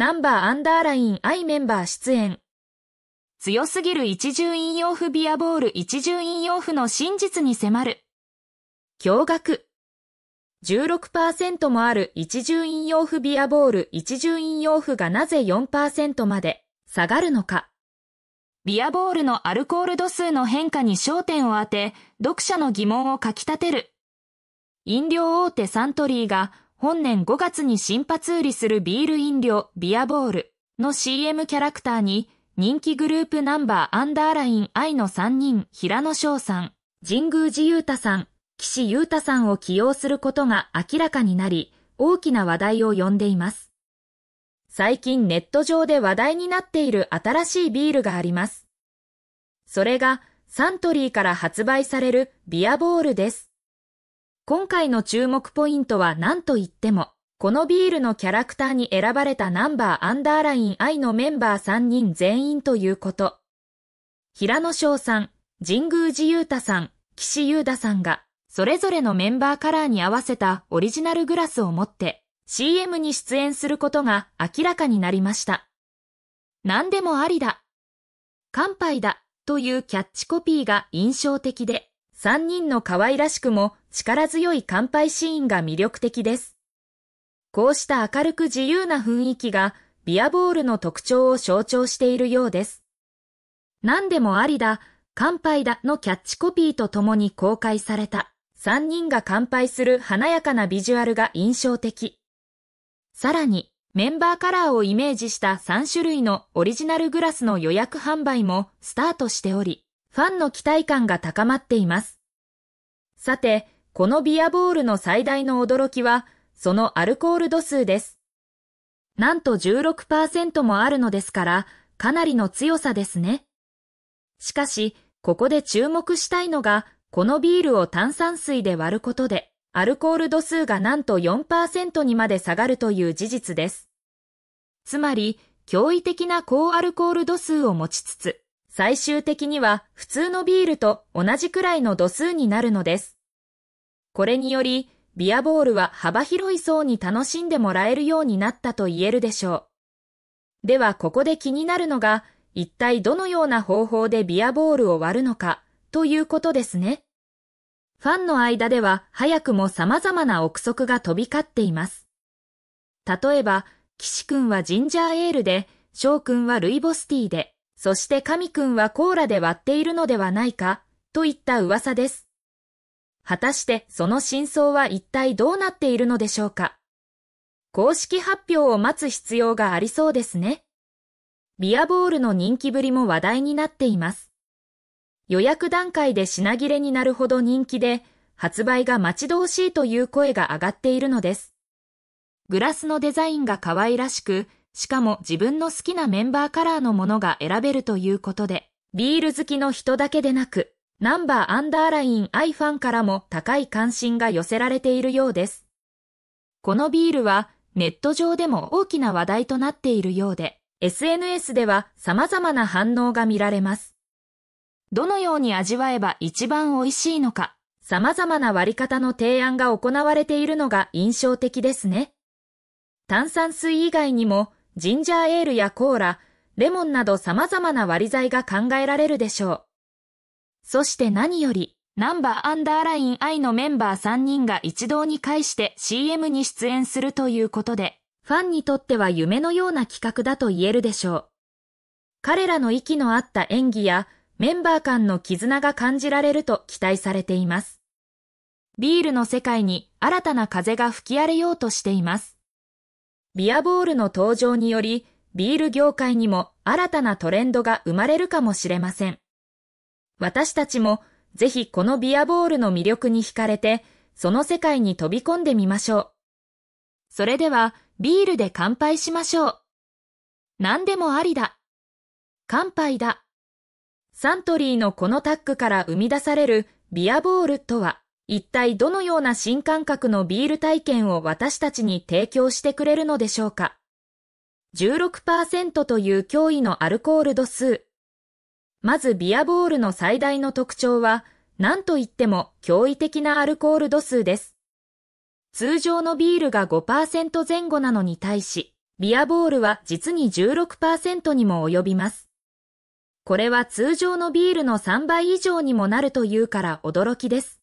ナンバーアンダーラインアイメンバー出演。強すぎる一重引用符ビアボール一重引用符の真実に迫る。驚愕。16%もある一重引用符ビアボール一重引用符がなぜ4%まで下がるのか。ビアボールのアルコール度数の変化に焦点を当て、読者の疑問をかき立てる。飲料大手サントリーが本年5月に新発売りするビール飲料、ビアボールの CM キャラクターに、人気グループナンバーアンダーライン I の3人、平野翔さん、神宮寺雄太さん、岸優太さんを起用することが明らかになり、大きな話題を呼んでいます。最近ネット上で話題になっている新しいビールがあります。それがサントリーから発売されるビアボールです。今回の注目ポイントは何と言っても、このビールのキャラクターに選ばれたナンバーアンダーライン I のメンバー3人全員ということ。平野翔さん、神宮寺勇太さん、岸優太さんが、それぞれのメンバーカラーに合わせたオリジナルグラスを持って、CM に出演することが明らかになりました。何でもありだ。乾杯だというキャッチコピーが印象的で、3人の可愛らしくも力強い乾杯シーンが魅力的です。こうした明るく自由な雰囲気がビアボールの特徴を象徴しているようです。何でもありだ、乾杯だのキャッチコピーとともに公開された3人が乾杯する華やかなビジュアルが印象的。さらにメンバーカラーをイメージした3種類のオリジナルグラスの予約販売もスタートしており、ファンの期待感が高まっています。さて、このビアボールの最大の驚きは、そのアルコール度数です。なんと16%もあるのですから、かなりの強さですね。しかし、ここで注目したいのが、このビールを炭酸水で割ることで、アルコール度数がなんと4%にまで下がるという事実です。つまり、驚異的な高アルコール度数を持ちつつ、最終的には普通のビールと同じくらいの度数になるのです。これにより、ビアボールは幅広い層に楽しんでもらえるようになったと言えるでしょう。ではここで気になるのが、一体どのような方法でビアボールを割るのか、ということですね。ファンの間では早くも様々な憶測が飛び交っています。例えば、岸くんはジンジャーエールで、翔くんはルイボスティーで、そして神くんはコーラで割っているのではないか、といった噂です。果たしてその真相は一体どうなっているのでしょうか公式発表を待つ必要がありそうですね。ビアボールの人気ぶりも話題になっています。予約段階で品切れになるほど人気で、発売が待ち遠しいという声が上がっているのです。グラスのデザインが可愛らしく、しかも自分の好きなメンバーカラーのものが選べるということで、ビール好きの人だけでなく、ナンバーアンダーライン I ファンからも高い関心が寄せられているようです。このビールはネット上でも大きな話題となっているようで、SNS では様々な反応が見られます。どのように味わえば一番美味しいのか、様々な割り方の提案が行われているのが印象的ですね。炭酸水以外にも、ジンジャーエールやコーラ、レモンなど様々な割り剤が考えられるでしょう。そして何より、ナンバーアンダーライン I のメンバー3人が一堂に会して CM に出演するということで、ファンにとっては夢のような企画だと言えるでしょう。彼らの息の合った演技や、メンバー間の絆が感じられると期待されています。ビールの世界に新たな風が吹き荒れようとしています。ビアボールの登場により、ビール業界にも新たなトレンドが生まれるかもしれません。私たちもぜひこのビアボールの魅力に惹かれて、その世界に飛び込んでみましょう。それではビールで乾杯しましょう。何でもありだ。乾杯だ。サントリーのこのタッグから生み出されるビアボールとは、一体どのような新感覚のビール体験を私たちに提供してくれるのでしょうか。16%という驚異のアルコール度数。まずビアボールの最大の特徴は、何といっても驚異的なアルコール度数です。通常のビールが5%前後なのに対し、ビアボールは実に16%にも及びます。これは通常のビールの3倍以上にもなるというから驚きです。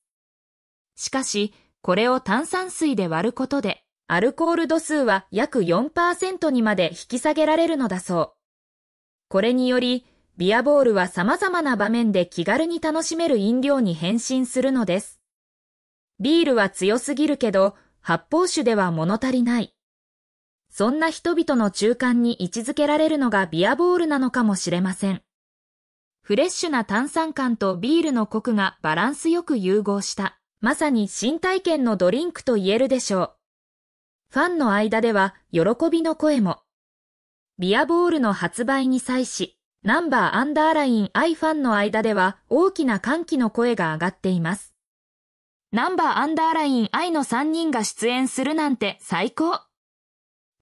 しかし、これを炭酸水で割ることで、アルコール度数は約4%にまで引き下げられるのだそう。これにより、ビアボールは様々な場面で気軽に楽しめる飲料に変身するのです。ビールは強すぎるけど、発泡酒では物足りない。そんな人々の中間に位置づけられるのがビアボールなのかもしれません。フレッシュな炭酸感とビールのコクがバランスよく融合した、まさに新体験のドリンクと言えるでしょう。ファンの間では喜びの声も。ビアボールの発売に際し、ナンバーアンダーラインアイファンの間では大きな歓喜の声が上がっています。ナンバーアンダーライン I の3人が出演するなんて最高。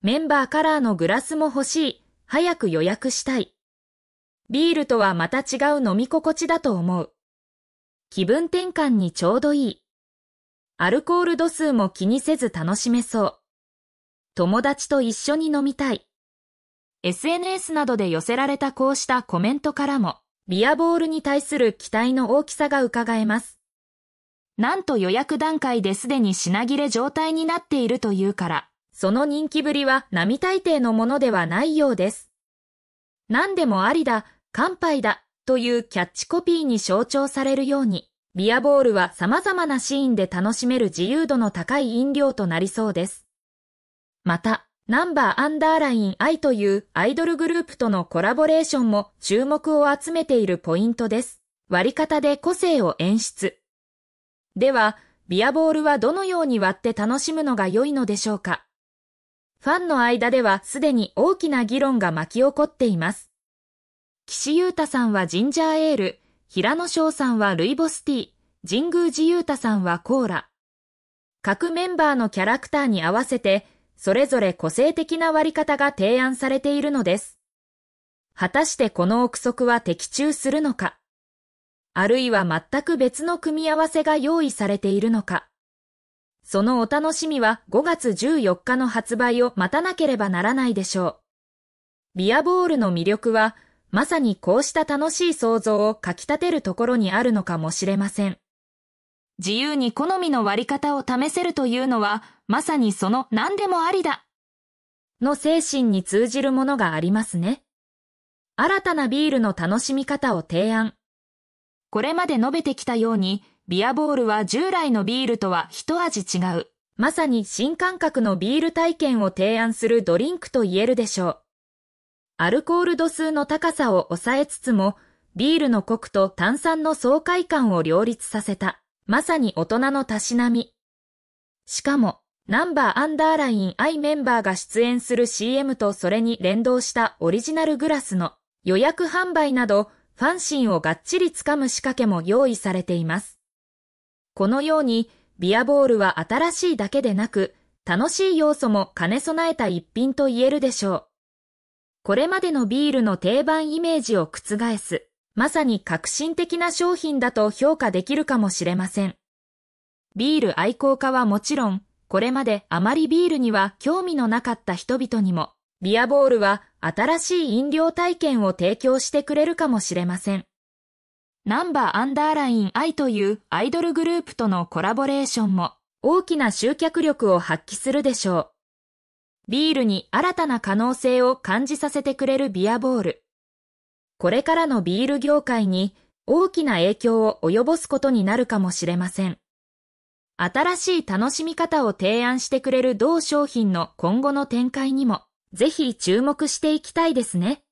メンバーカラーのグラスも欲しい。早く予約したい。ビールとはまた違う飲み心地だと思う。気分転換にちょうどいい。アルコール度数も気にせず楽しめそう。友達と一緒に飲みたい。SNS などで寄せられたこうしたコメントからも、ビアボールに対する期待の大きさが伺えます。なんと予約段階ですでに品切れ状態になっているというから、その人気ぶりは並大抵のものではないようです。何でもありだ、乾杯だというキャッチコピーに象徴されるように、ビアボールは様々なシーンで楽しめる自由度の高い飲料となりそうです。また、ナンバーアンダーラインイというアイドルグループとのコラボレーションも注目を集めているポイントです。割り方で個性を演出。では、ビアボールはどのように割って楽しむのが良いのでしょうかファンの間ではすでに大きな議論が巻き起こっています。岸優太さんはジンジャーエール、平野翔さんはルイボスティー、神宮寺優太さんはコーラ。各メンバーのキャラクターに合わせてそれぞれ個性的な割り方が提案されているのです。果たしてこの憶測は的中するのか、あるいは全く別の組み合わせが用意されているのか、そのお楽しみは5月14日の発売を待たなければならないでしょう。ビアボールの魅力は、まさにこうした楽しい想像をかき立てるところにあるのかもしれません。自由に好みの割り方を試せるというのは、まさにその何でもありだの精神に通じるものがありますね。新たなビールの楽しみ方を提案。これまで述べてきたように、ビアボールは従来のビールとは一味違う。まさに新感覚のビール体験を提案するドリンクと言えるでしょう。アルコール度数の高さを抑えつつも、ビールのコクと炭酸の爽快感を両立させた。まさに大人のたしなみ。しかも、ナンバーアンダーラインイメンバーが出演する CM とそれに連動したオリジナルグラスの予約販売など、ファンシンをがっちりつかむ仕掛けも用意されています。このように、ビアボールは新しいだけでなく、楽しい要素も兼ね備えた一品と言えるでしょう。これまでのビールの定番イメージを覆す、まさに革新的な商品だと評価できるかもしれません。ビール愛好家はもちろん、これまであまりビールには興味のなかった人々にも、ビアボールは新しい飲料体験を提供してくれるかもしれません。ナンバーアンダーライン I というアイドルグループとのコラボレーションも大きな集客力を発揮するでしょう。ビールに新たな可能性を感じさせてくれるビアボール。これからのビール業界に大きな影響を及ぼすことになるかもしれません。新しい楽しみ方を提案してくれる同商品の今後の展開にも、ぜひ注目していきたいですね。